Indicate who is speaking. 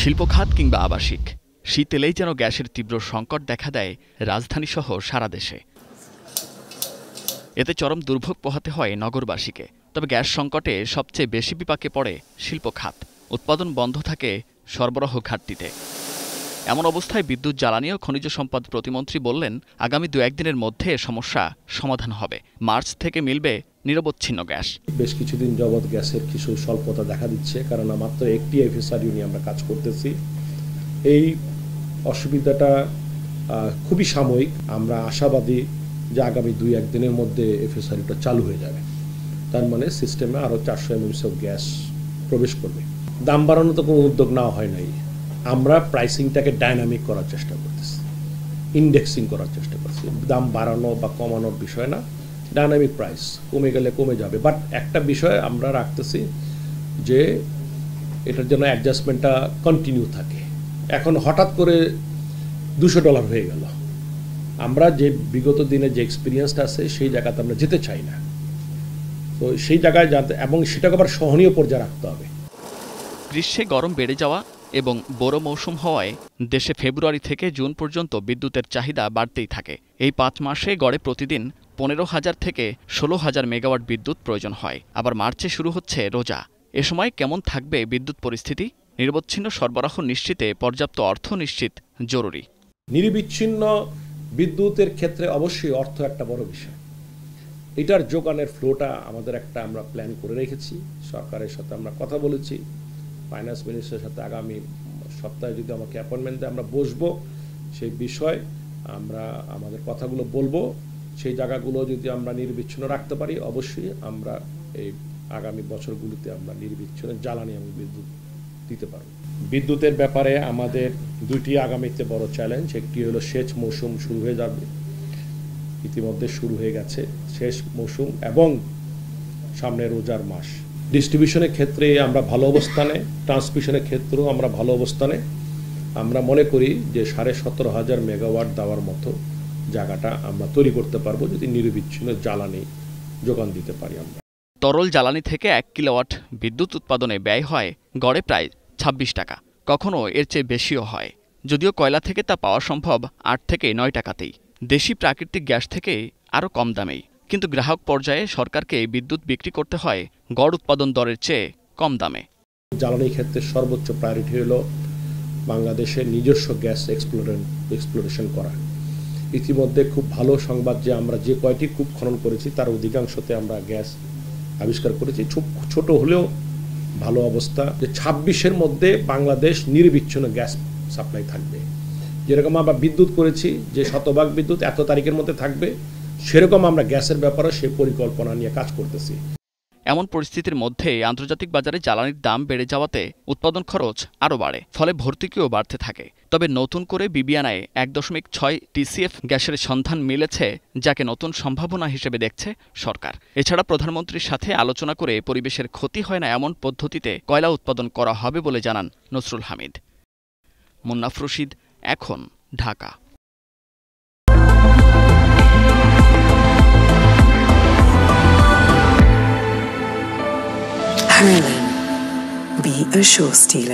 Speaker 1: শিল্পখাত কিংবা আবাসিক শীত এলেই যেন গ্যাসের তীব্র সংকট দেখা দেয় রাজধানীসহ সারা দেশে এতে চরম দুর্ভোগ পোহাতে হয় নগরবাসীকে তবে গ্যাস সংকটে সবচেয়ে বেশি বিপাকে পড়ে শিল্প খাত উৎপাদন বন্ধ থাকে সরবরাহ ঘাটতিতে এমন অবস্থায় বিদ্যুৎ জ্বালানি ও খনিজ সম্পদ প্রতিমন্ত্রী বললেন আগামী দু একদিনের মধ্যে সমস্যা সমাধান হবে মার্চ থেকে মিলবে নিরবচ্ছিন্ন গ্যাস
Speaker 2: বেশ কিছুদিন জগৎ গ্যাসের কিছু স্বল্পতা দেখা দিচ্ছে কারণ মাত্র একটি এফএসআর নিয়ে আমরা কাজ করতেছি এই অসুবিধাটা খুবই সাময়িক আমরা আশাবাদী যে আগামী দুই একদিনের মধ্যে এফএসআরটা চালু হয়ে যাবে তার মানে সিস্টেমে আরও চারশো এমএমসি গ্যাস প্রবেশ করবে দাম বাড়ানো তো কোনো উদ্যোগ নেওয়া হয় নাই আমরা প্রাইসিংটাকে ডাইনামিক করার চেষ্টা করতেছি ইন্ডেক্সিং করার চেষ্টা করছি দাম বাড়ানো বা কমানোর বিষয় না ডাইনামিক প্রাইস কমে গেলে কমে যাবে বাট একটা বিষয় আমরা রাখতেছি যে এটার জন্য অ্যাডজাস্টমেন্টটা কন্টিনিউ থাকে এখন হঠাৎ করে দুশো ডলার হয়ে গেল আমরা যে বিগত দিনে যে এক্সপিরিয়েন্সটা আছে সেই জায়গাতে আমরা যেতে চাই না তো সেই জায়গায় যাতে এবং সেটাকে আবার সহনীয় পর্যায়ে রাখতে হবে
Speaker 1: গ্রীষ্মে গরম বেড়ে যাওয়া এবং বড় মৌসুম হওয়ায় দেশে ফেব্রুয়ারি থেকে জুন পর্যন্ত বিদ্যুতের চাহিদা বাড়তেই থাকে এই পাঁচ মাসে গড়ে প্রতিদিন পনেরো হাজার থেকে ষোলো হাজার মেগাওয়াট বিদ্যুৎ প্রয়োজন হয় আবার মার্চে শুরু হচ্ছে রোজা এ সময় কেমন থাকবে বিদ্যুৎ পরিস্থিতি নিরবচ্ছিন্ন সরবরাহ নিশ্চিতে পর্যাপ্ত অর্থ নিশ্চিত জরুরি
Speaker 2: নিরবিচ্ছিন্ন বিদ্যুতের ক্ষেত্রে অবশ্যই অর্থ একটা বড় বিষয় এটার যোগানের ফ্লোটা আমাদের একটা আমরা প্ল্যান করে রেখেছি সরকারের সাথে আমরা কথা বলেছি ফাইন্যান্স মিনিস্টারের সাথে আগামী সপ্তাহে যদি আমাকে অ্যাপয়েন্টমেন্ট দেয় আমরা বসবো সেই বিষয় আমরা আমাদের কথাগুলো বলবো সেই জায়গাগুলো যদি আমরা নির্বিচ্ছিন্ন রাখতে পারি অবশ্যই আমরা এই আগামী বছরগুলিতে আমরা নির্বিচ্ছিন্ন জ্বালানি এবং বিদ্যুৎ দিতে পারব বিদ্যুতের ব্যাপারে আমাদের দুইটি আগামীতে বড় চ্যালেঞ্জ একটি হলো সেচ মৌসুম শুরু হয়ে যাবে ইতিমধ্যে শুরু হয়ে গেছে শেষ মৌসুম এবং সামনে রোজার মাস ডিস্ট্রিবিউশনের ক্ষেত্রে আমরা ভালো অবস্থানে ট্রান্সমিশনের ক্ষেত্রেও আমরা ভালো অবস্থানে আমরা মনে করি যে সাড়ে সতেরো হাজার মেগাওয়াট দেওয়ার মতো জায়গাটা আমরা তৈরি করতে পারবো যদি নিরবিচ্ছিন্ন জ্বালানি যোগান দিতে পারি আমরা
Speaker 1: তরল জ্বালানি থেকে এক কিলোওয়াট বিদ্যুৎ উৎপাদনে ব্যয় হয় গড়ে প্রায় ২৬ টাকা কখনো এর চেয়ে বেশিও হয় যদিও কয়লা থেকে তা পাওয়া সম্ভব আট থেকে নয় টাকাতেই দেশি প্রাকৃতিক গ্যাস থেকে আরও কম দামেই কিন্তু গ্রাহক পর্যায়ে সরকারকে বিদ্যুৎ বিক্রি করতে হয় গড় উৎপাদন দরের চেয়ে কম দামে
Speaker 2: জ্বালানি ক্ষেত্রে সর্বোচ্চ প্রায়োরিটি হলো বাংলাদেশের নিজস্ব গ্যাস এক্সপ্লোরেশন করা ইতিমধ্যে খুব ভালো সংবাদ যে আমরা যে কয়টি কূপ খনন করেছি তার অধিকাংশতে আমরা গ্যাস আবিষ্কার করেছি ছোট হলেও ভালো অবস্থা যে ছাব্বিশের মধ্যে বাংলাদেশ নির্বিচ্ছিন্ন গ্যাস সাপ্লাই থাকবে যেরকম আমরা বিদ্যুৎ করেছি যে শতভাগ বিদ্যুৎ এত তারিখের মধ্যে থাকবে সেরকম আমরা গ্যাসের ব্যাপারে সে পরিকল্পনা নিয়ে কাজ করতেছি
Speaker 1: এমন পরিস্থিতির মধ্যে আন্তর্জাতিক বাজারে জ্বালানির দাম বেড়ে যাওয়াতে উৎপাদন খরচ আরও বাড়ে ফলে ভর্তুকিও বাড়তে থাকে তবে নতুন করে বিবিআনায় এক দশমিক ছয় টিসিএফ গ্যাসের সন্ধান মিলেছে যাকে নতুন সম্ভাবনা হিসেবে দেখছে সরকার এছাড়া প্রধানমন্ত্রীর সাথে আলোচনা করে পরিবেশের ক্ষতি হয় না এমন পদ্ধতিতে কয়লা উৎপাদন করা হবে বলে জানান নসরুল হামিদ মুন্নাফ রশিদ এখন Dhaka
Speaker 2: Merlin, be a show stealer.